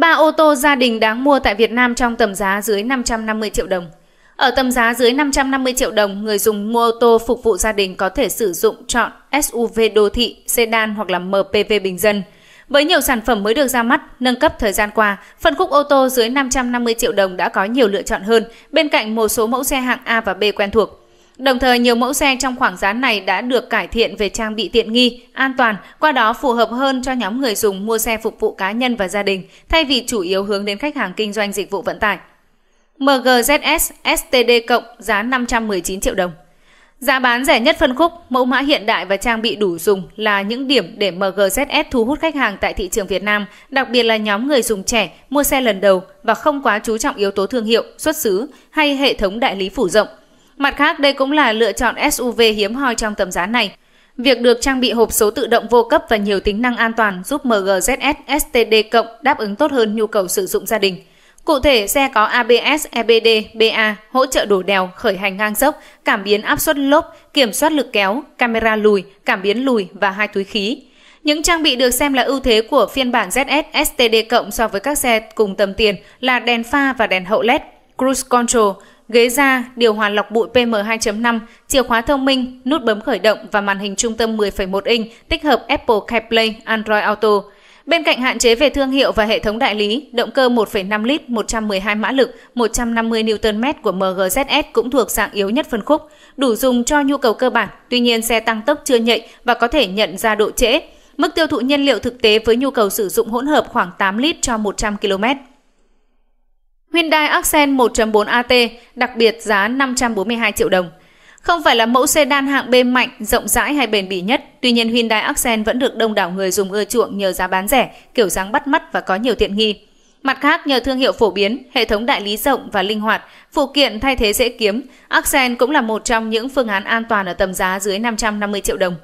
3 ô tô gia đình đáng mua tại Việt Nam trong tầm giá dưới 550 triệu đồng. Ở tầm giá dưới 550 triệu đồng, người dùng mua ô tô phục vụ gia đình có thể sử dụng chọn SUV đô thị, sedan hoặc là MPV bình dân. Với nhiều sản phẩm mới được ra mắt, nâng cấp thời gian qua, phân khúc ô tô dưới 550 triệu đồng đã có nhiều lựa chọn hơn, bên cạnh một số mẫu xe hạng A và B quen thuộc. Đồng thời nhiều mẫu xe trong khoảng giá này đã được cải thiện về trang bị tiện nghi, an toàn, qua đó phù hợp hơn cho nhóm người dùng mua xe phục vụ cá nhân và gia đình, thay vì chủ yếu hướng đến khách hàng kinh doanh dịch vụ vận tải. MGZS STD cộng giá 519 triệu đồng. Giá bán rẻ nhất phân khúc, mẫu mã hiện đại và trang bị đủ dùng là những điểm để MGZS thu hút khách hàng tại thị trường Việt Nam, đặc biệt là nhóm người dùng trẻ mua xe lần đầu và không quá chú trọng yếu tố thương hiệu, xuất xứ hay hệ thống đại lý phủ rộng. Mặt khác, đây cũng là lựa chọn SUV hiếm hoi trong tầm giá này. Việc được trang bị hộp số tự động vô cấp và nhiều tính năng an toàn giúp MGZS STD cộng đáp ứng tốt hơn nhu cầu sử dụng gia đình. Cụ thể, xe có ABS, EBD, BA, hỗ trợ đổ đèo, khởi hành ngang dốc, cảm biến áp suất lốp, kiểm soát lực kéo, camera lùi, cảm biến lùi và hai túi khí. Những trang bị được xem là ưu thế của phiên bản ZS STD cộng so với các xe cùng tầm tiền là đèn pha và đèn hậu LED, cruise control, ghế da, điều hòa lọc bụi PM2.5, chìa khóa thông minh, nút bấm khởi động và màn hình trung tâm 10.1 inch tích hợp Apple CarPlay, Android Auto. Bên cạnh hạn chế về thương hiệu và hệ thống đại lý, động cơ 1,5 lít 112 mã lực 150 Nm của MGZS cũng thuộc dạng yếu nhất phân khúc, đủ dùng cho nhu cầu cơ bản, tuy nhiên xe tăng tốc chưa nhạy và có thể nhận ra độ trễ. Mức tiêu thụ nhiên liệu thực tế với nhu cầu sử dụng hỗn hợp khoảng 8 lít cho 100 km. Hyundai Accent 1.4 AT, đặc biệt giá 542 triệu đồng. Không phải là mẫu sedan hạng B mạnh, rộng rãi hay bền bỉ nhất, tuy nhiên Hyundai Accent vẫn được đông đảo người dùng ưa chuộng nhờ giá bán rẻ, kiểu dáng bắt mắt và có nhiều tiện nghi. Mặt khác, nhờ thương hiệu phổ biến, hệ thống đại lý rộng và linh hoạt, phụ kiện thay thế dễ kiếm, Accent cũng là một trong những phương án an toàn ở tầm giá dưới 550 triệu đồng.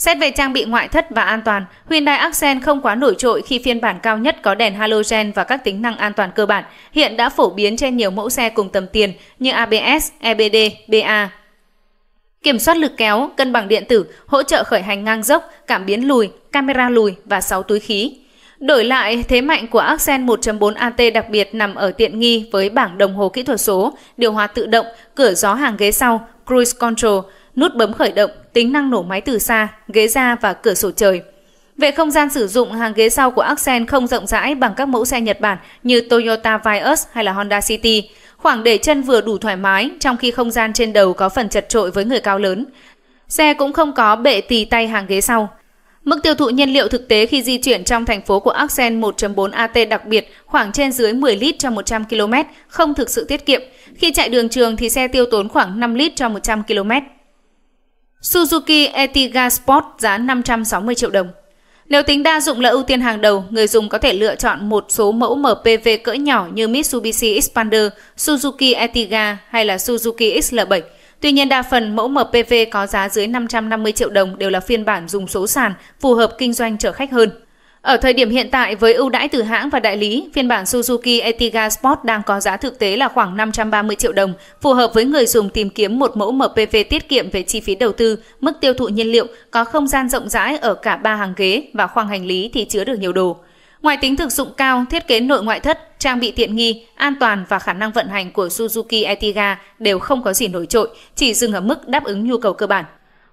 Xét về trang bị ngoại thất và an toàn, Hyundai Accent không quá nổi trội khi phiên bản cao nhất có đèn halogen và các tính năng an toàn cơ bản, hiện đã phổ biến trên nhiều mẫu xe cùng tầm tiền như ABS, EBD, BA. Kiểm soát lực kéo, cân bằng điện tử, hỗ trợ khởi hành ngang dốc, cảm biến lùi, camera lùi và 6 túi khí. Đổi lại, thế mạnh của Accent 1.4 AT đặc biệt nằm ở tiện nghi với bảng đồng hồ kỹ thuật số, điều hòa tự động, cửa gió hàng ghế sau, cruise control – nút bấm khởi động, tính năng nổ máy từ xa, ghế da và cửa sổ trời. Về không gian sử dụng, hàng ghế sau của Accent không rộng rãi bằng các mẫu xe Nhật Bản như Toyota Vios hay là Honda City. Khoảng để chân vừa đủ thoải mái, trong khi không gian trên đầu có phần chật trội với người cao lớn. Xe cũng không có bệ tì tay hàng ghế sau. Mức tiêu thụ nhiên liệu thực tế khi di chuyển trong thành phố của Accent 1.4 AT đặc biệt khoảng trên dưới 10 lít cho 100 km, không thực sự tiết kiệm. Khi chạy đường trường thì xe tiêu tốn khoảng 5 lít cho 100 km. Suzuki Ertiga Sport giá 560 triệu đồng. Nếu tính đa dụng là ưu tiên hàng đầu, người dùng có thể lựa chọn một số mẫu MPV cỡ nhỏ như Mitsubishi Expander, Suzuki Ertiga hay là Suzuki XL7. Tuy nhiên đa phần mẫu MPV có giá dưới 550 triệu đồng đều là phiên bản dùng số sàn, phù hợp kinh doanh chở khách hơn. Ở thời điểm hiện tại với ưu đãi từ hãng và đại lý, phiên bản Suzuki Ertiga Sport đang có giá thực tế là khoảng 530 triệu đồng, phù hợp với người dùng tìm kiếm một mẫu MPV tiết kiệm về chi phí đầu tư, mức tiêu thụ nhiên liệu, có không gian rộng rãi ở cả ba hàng ghế và khoang hành lý thì chứa được nhiều đồ. Ngoài tính thực dụng cao, thiết kế nội ngoại thất, trang bị tiện nghi, an toàn và khả năng vận hành của Suzuki Ertiga đều không có gì nổi trội, chỉ dừng ở mức đáp ứng nhu cầu cơ bản.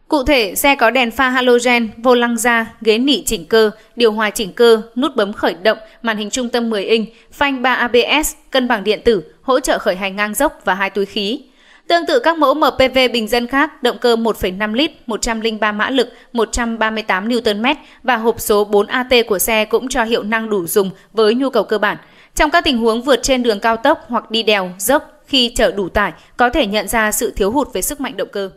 Cụ thể, xe có đèn pha halogen, vô lăng da, ghế nỉ chỉnh cơ, điều hòa chỉnh cơ, nút bấm khởi động, màn hình trung tâm 10 inch, phanh 3 ABS, cân bằng điện tử, hỗ trợ khởi hành ngang dốc và hai túi khí. Tương tự các mẫu MPV bình dân khác, động cơ 1,5 lít, 103 mã lực, 138 Nm và hộp số 4AT của xe cũng cho hiệu năng đủ dùng với nhu cầu cơ bản. Trong các tình huống vượt trên đường cao tốc hoặc đi đèo, dốc khi chở đủ tải, có thể nhận ra sự thiếu hụt về sức mạnh động cơ.